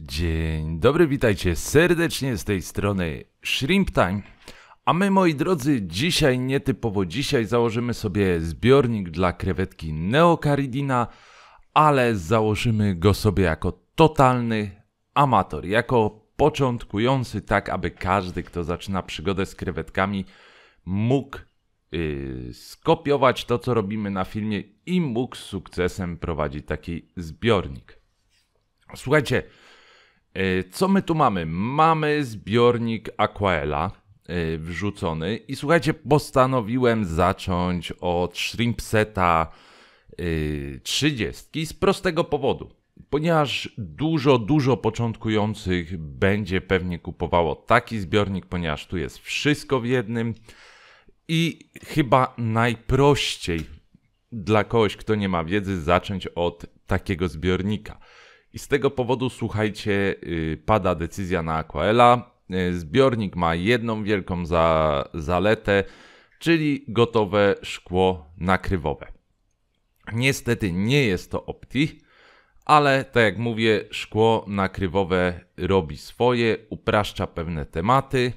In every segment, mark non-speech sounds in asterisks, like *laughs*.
Dzień dobry, witajcie serdecznie z tej strony Shrimp Time. A my moi drodzy, dzisiaj nietypowo dzisiaj założymy sobie zbiornik dla krewetki Neocaridina, ale założymy go sobie jako totalny amator, jako początkujący, tak aby każdy, kto zaczyna przygodę z krewetkami, mógł yy, skopiować to, co robimy na filmie i mógł z sukcesem prowadzić taki zbiornik. Słuchajcie, E, co my tu mamy? Mamy zbiornik Aquaela e, wrzucony i słuchajcie, postanowiłem zacząć od Shrimpseta 30 e, z prostego powodu. Ponieważ dużo, dużo początkujących będzie pewnie kupowało taki zbiornik, ponieważ tu jest wszystko w jednym i chyba najprościej dla kogoś, kto nie ma wiedzy, zacząć od takiego zbiornika. I z tego powodu, słuchajcie, y, pada decyzja na Aquaela. Y, zbiornik ma jedną wielką za, zaletę, czyli gotowe szkło nakrywowe. Niestety nie jest to Opti, ale tak jak mówię, szkło nakrywowe robi swoje, upraszcza pewne tematy.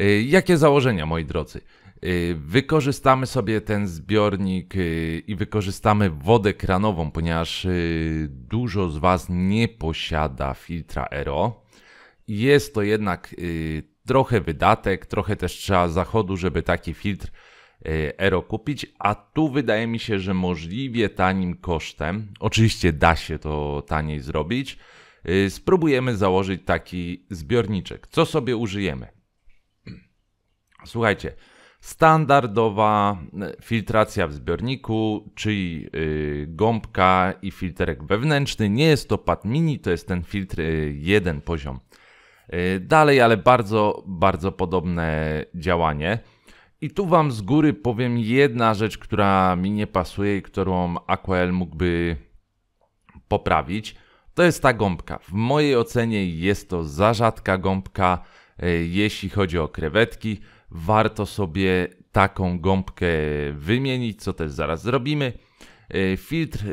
Y, jakie założenia, moi drodzy? Y, wykorzystamy sobie ten zbiornik y, i wykorzystamy wodę kranową, ponieważ y, dużo z Was nie posiada filtra RO. Jest to jednak trochę wydatek, trochę też trzeba zachodu, żeby taki filtr Ero kupić, a tu wydaje mi się, że możliwie tanim kosztem, oczywiście da się to taniej zrobić, spróbujemy założyć taki zbiorniczek. Co sobie użyjemy? *clears throat* Słuchajcie, Standardowa e, filtracja w zbiorniku, czyli y, gąbka i filterek wewnętrzny. Nie jest to pad mini, to jest ten filtr y, jeden poziom y, dalej, ale bardzo, bardzo podobne działanie. I tu Wam z góry powiem jedna rzecz, która mi nie pasuje i którą Aquel mógłby poprawić. To jest ta gąbka. W mojej ocenie jest to za rzadka gąbka, jeśli chodzi o krewetki warto sobie taką gąbkę wymienić, co też zaraz zrobimy. E, filtr, e,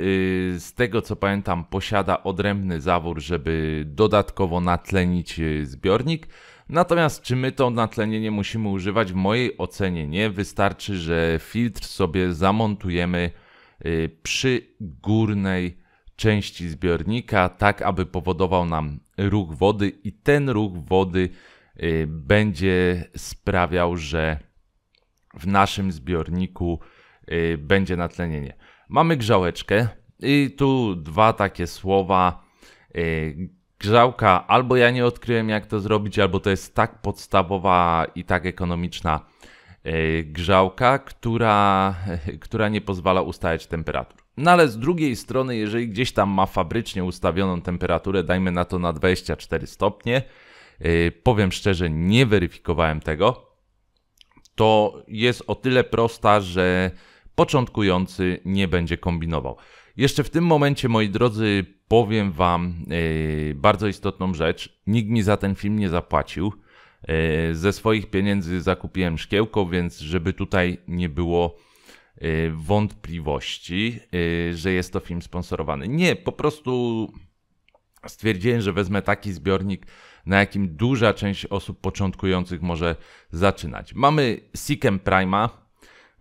z tego co pamiętam, posiada odrębny zawór, żeby dodatkowo natlenić e, zbiornik. Natomiast czy my to natlenienie musimy używać? W mojej ocenie nie. Wystarczy, że filtr sobie zamontujemy przy górnej części zbiornika, tak aby powodował nam ruch wody i ten ruch wody Y, będzie sprawiał, że w naszym zbiorniku y, będzie natlenienie. Mamy grzałeczkę i tu dwa takie słowa. Y, grzałka, albo ja nie odkryłem jak to zrobić, albo to jest tak podstawowa i tak ekonomiczna grzałka, która, *laughs* która nie pozwala ustalać temperatur. No ale z drugiej strony, jeżeli gdzieś tam ma fabrycznie ustawioną temperaturę, dajmy na to na 24 stopnie, Y, powiem szczerze, nie weryfikowałem tego, to jest o tyle prosta, że początkujący nie będzie kombinował. Jeszcze w tym momencie, moi drodzy, powiem Wam y, bardzo istotną rzecz. Nikt mi za ten film nie zapłacił. Y, ze swoich pieniędzy zakupiłem szkiełko, więc żeby tutaj nie było wątpliwości, że jest to film sponsorowany. Nie, po prostu stwierdziłem, że wezmę taki zbiornik na jakim duża część osób początkujących może zaczynać. Mamy Seekem Prima.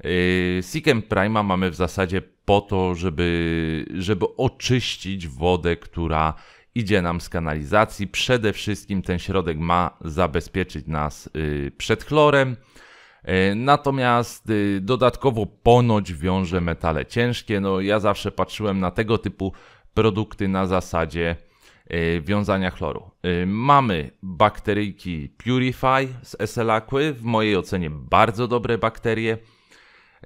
Y, Seekem Prima mamy w zasadzie po to, żeby, żeby oczyścić wodę, która idzie nam z kanalizacji. Przede wszystkim ten środek ma zabezpieczyć nas y, przed chlorem. Y, natomiast dodatkowo ponoć wiąże metale ciężkie. No ja zawsze patrzyłem na tego typu produkty na zasadzie Y, wiązania chloru. Y, mamy bakteryjki Purify z Eselakły, w mojej ocenie bardzo dobre bakterie.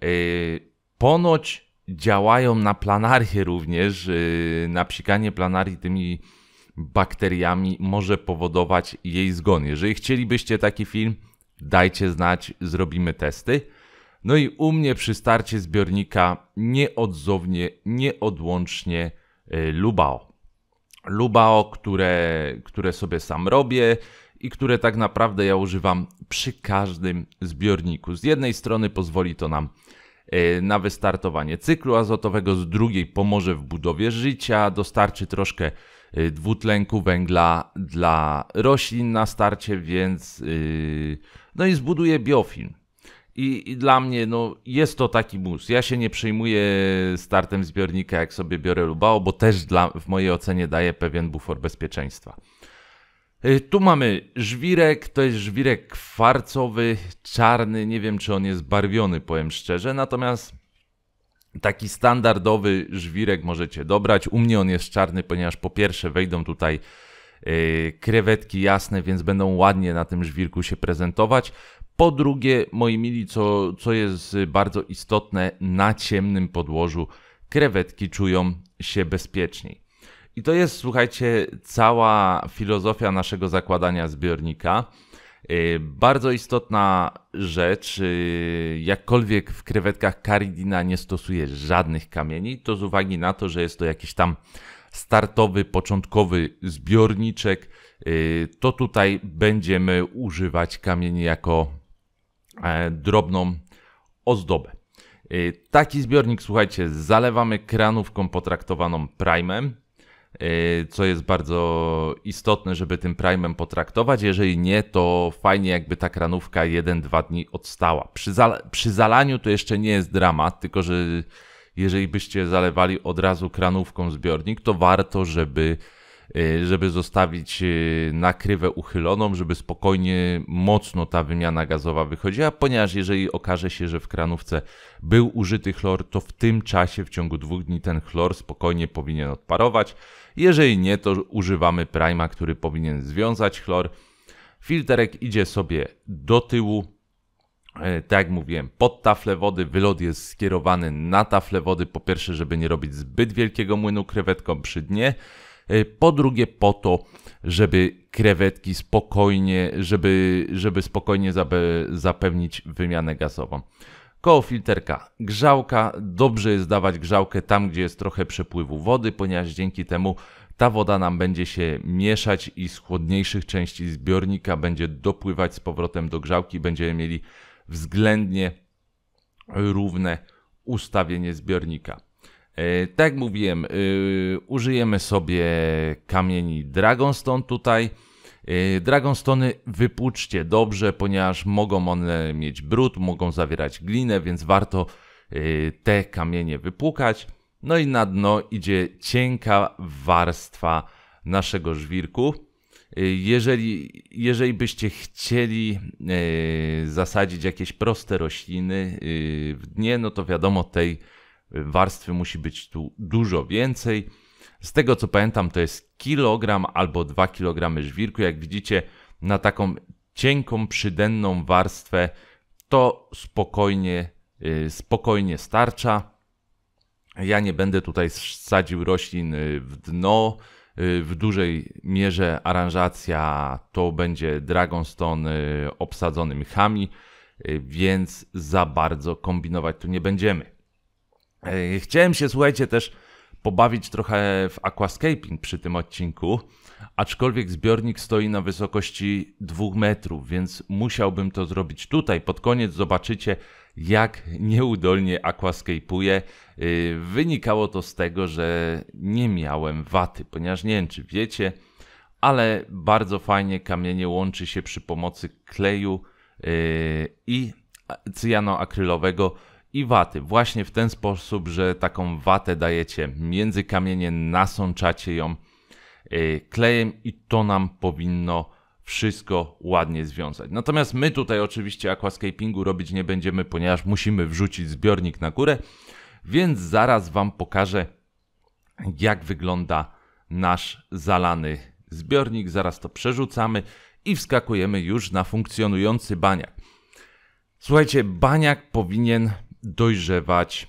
Y, ponoć działają na planarię również, napsikanie planarii tymi bakteriami może powodować jej zgon. Jeżeli chcielibyście taki film, dajcie znać, zrobimy testy. No i u mnie przy starcie zbiornika nieodzownie, nieodłącznie Lubao. Lubao, które, które sobie sam robię i które tak naprawdę ja używam przy każdym zbiorniku. Z jednej strony pozwoli to nam e, na wystartowanie cyklu azotowego, z drugiej pomoże w budowie życia, dostarczy troszkę e, dwutlenku węgla dla roślin na starcie, więc e, no i zbuduje biofilm. I, I, dla mnie no, jest to taki mus. Ja się nie przejmuję startem zbiornika, jak sobie biorę Lubao, bo też dla, w mojej ocenie daje pewien bufor bezpieczeństwa. Y, tu mamy żwirek, to jest żwirek kwarcowy, czarny, nie wiem czy on jest barwiony, powiem szczerze, natomiast taki standardowy żwirek możecie dobrać. U mnie on jest czarny, ponieważ po pierwsze wejdą tutaj y, krewetki jasne, więc będą ładnie na tym żwirku się prezentować. Po drugie, moi mili, co, co jest bardzo istotne, na ciemnym podłożu krewetki czują się bezpieczniej. I to jest, słuchajcie, cała filozofia naszego zakładania zbiornika. Y, bardzo istotna rzecz, y, jakkolwiek w krewetkach Caridina nie stosuje żadnych kamieni, to z uwagi na to, że jest to jakiś tam startowy, początkowy zbiorniczek, y, to tutaj będziemy używać kamieni jako E, drobną ozdobę. E, taki zbiornik, słuchajcie, zalewamy kranówką potraktowaną primem, e, co jest bardzo istotne, żeby tym primem potraktować. Jeżeli nie, to fajnie jakby ta kranówka 1-2 dni odstała. Przy, zal przy zalaniu to jeszcze nie jest dramat, tylko że jeżeli byście zalewali od razu kranówką zbiornik, to warto, żeby Y, żeby zostawić y, nakrywę uchyloną, żeby spokojnie, mocno ta wymiana gazowa wychodziła, ponieważ jeżeli okaże się, że w kranówce był użyty chlor, to w tym czasie, w ciągu dwóch dni, ten chlor spokojnie powinien odparować. Jeżeli nie, to używamy prima, który powinien związać chlor. Filterek idzie sobie do tyłu, e, tak jak mówiłem, pod taflę wody. Wylot jest skierowany na taflę wody. Po pierwsze, żeby nie robić zbyt wielkiego młynu krewetką przy dnie. E, po drugie, po to, żeby krewetki spokojnie, żeby, żeby spokojnie zapewnić wymianę gazową. Koło filterka grzałka. Dobrze jest dawać grzałkę tam, gdzie jest trochę przepływu wody, ponieważ dzięki temu ta woda nam będzie się mieszać i z chłodniejszych części zbiornika będzie dopływać z powrotem do grzałki. Będziemy mieli względnie równe ustawienie zbiornika. E, tak jak mówiłem, e, użyjemy sobie kamieni Dragonstone tutaj. E, Dragonstone wypłuczcie dobrze, ponieważ mogą one mieć brud, mogą zawierać glinę, więc warto te kamienie wypłukać. No i na dno idzie cienka warstwa naszego żwirku. Jeżeli, jeżeli byście chcieli zasadzić jakieś proste rośliny w dnie, no to wiadomo, tej warstwy musi być tu dużo więcej. Z tego co pamiętam, to jest kilogram albo dwa kilogramy żwirku. Jak widzicie, na taką cienką, przydenną warstwę to spokojnie, y, spokojnie starcza. Ja nie będę tutaj sadził roślin y, w dno. Y, w dużej mierze aranżacja to będzie Dragonstone obsadzony mchami, więc za bardzo kombinować tu nie będziemy. Chciałem się, słuchajcie, też pobawić trochę w aquascaping przy tym odcinku, aczkolwiek zbiornik stoi na wysokości 2 metrów, więc musiałbym to zrobić tutaj. Pod koniec zobaczycie, jak nieudolnie aquascape'uję. Wynikało to z tego, że nie miałem waty, ponieważ nie wiem, czy wiecie, ale bardzo fajnie kamienie łączy się przy pomocy kleju i cyjanoakrylowego i waty. Właśnie w ten sposób, że taką watę dajecie między kamienie, nasączacie ją y, klejem i to nam powinno wszystko ładnie związać. Natomiast my tutaj oczywiście aquascapingu robić nie będziemy, ponieważ musimy wrzucić zbiornik na górę, więc zaraz Wam pokażę jak wygląda nasz zalany zbiornik. Zaraz to przerzucamy i wskakujemy już na funkcjonujący baniak. Słuchajcie, baniak powinien dojrzewać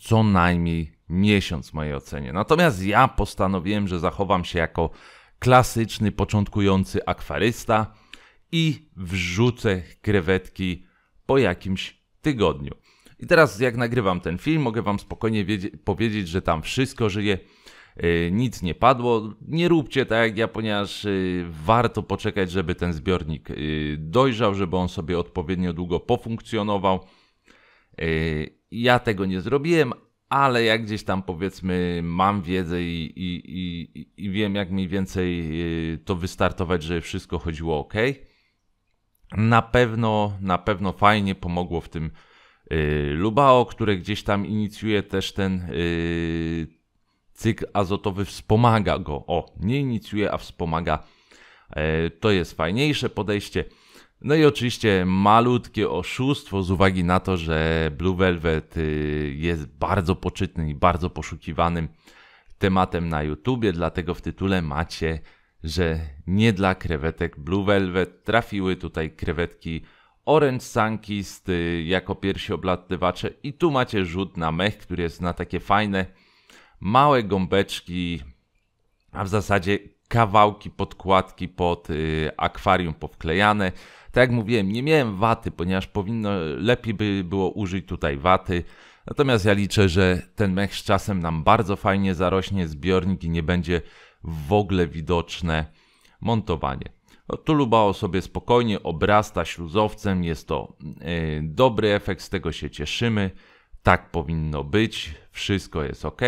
co najmniej miesiąc w mojej ocenie. Natomiast ja postanowiłem, że zachowam się jako klasyczny, początkujący akwarysta i wrzucę krewetki po jakimś tygodniu. I teraz jak nagrywam ten film, mogę Wam spokojnie powiedzieć, że tam wszystko żyje, yy, nic nie padło. Nie róbcie tak jak ja, ponieważ yy, warto poczekać, żeby ten zbiornik yy, dojrzał, żeby on sobie odpowiednio długo pofunkcjonował. Y, ja tego nie zrobiłem, ale jak gdzieś tam powiedzmy mam wiedzę i, i, i, i wiem jak mniej więcej y, to wystartować, żeby wszystko chodziło ok. Na pewno, na pewno fajnie pomogło w tym y, Lubao, które gdzieś tam inicjuje też ten cykl azotowy, wspomaga go. O, nie inicjuje, a wspomaga. E, to jest fajniejsze podejście. No i oczywiście malutkie oszustwo z uwagi na to, że Blue Velvet y, jest bardzo poczytnym i bardzo poszukiwanym tematem na YouTubie, dlatego w tytule macie, że nie dla krewetek Blue Velvet trafiły tutaj krewetki Orange Sunkist y, jako pierwsi oblatywacze i tu macie rzut na mech, który jest na takie fajne małe gąbeczki, a w zasadzie kawałki podkładki pod y, akwarium powklejane. Tak jak mówiłem, nie miałem waty, ponieważ powinno, lepiej by było użyć tutaj waty. Natomiast ja liczę, że ten mech z czasem nam bardzo fajnie zarośnie zbiornik i nie będzie w ogóle widoczne montowanie. No, tu lubało sobie spokojnie obrasta śluzowcem, jest to yy, dobry efekt, z tego się cieszymy. Tak powinno być, wszystko jest ok.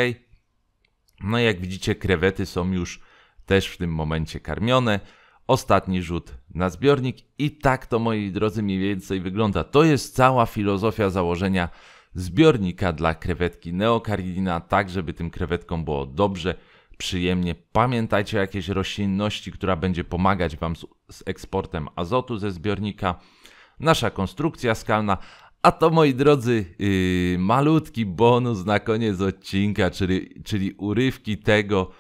No i jak widzicie, krewety są już też w tym momencie karmione ostatni rzut na zbiornik. I tak to, moi drodzy, mniej więcej wygląda. To jest cała filozofia założenia zbiornika dla krewetki neokaridina, tak żeby tym krewetkom było dobrze, przyjemnie. Pamiętajcie o jakiejś roślinności, która będzie pomagać Wam z, z eksportem azotu ze zbiornika. Nasza konstrukcja skalna, a to moi drodzy, yy, malutki bonus na koniec odcinka, czyli, czyli urywki tego,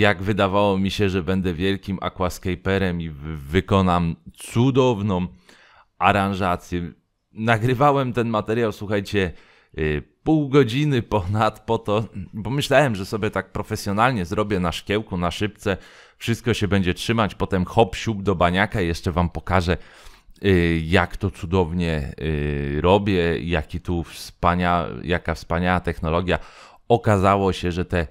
jak wydawało mi się, że będę wielkim aquascaperem i wykonam cudowną aranżację. Nagrywałem ten materiał, słuchajcie, y, pół godziny *laughs* ponad po to, bo myślałem, że sobie tak profesjonalnie zrobię na szkiełku, na szybce, wszystko się będzie trzymać, potem hop, siup do baniaka i jeszcze wam pokażę, y, jak to cudownie y, robię, jaki tu wspania, jaka wspaniała technologia. Okazało się, że te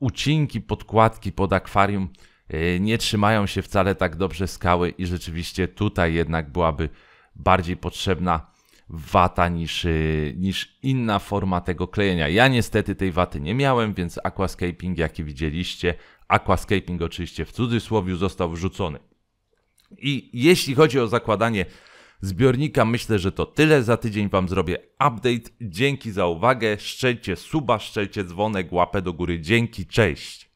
ucinki podkładki pod akwarium e, nie trzymają się wcale tak dobrze skały i rzeczywiście tutaj jednak byłaby bardziej potrzebna wata niż, e, niż inna forma tego klejenia. Ja niestety tej waty nie miałem, więc aquascaping jaki widzieliście, aquascaping oczywiście w cudzysłowie został wrzucony. I jeśli chodzi o zakładanie zbiornika. Myślę, że to tyle. Za tydzień Wam zrobię update. Dzięki za uwagę. Szczelcie suba, szczelcie dzwonek, łapę do góry. Dzięki, cześć.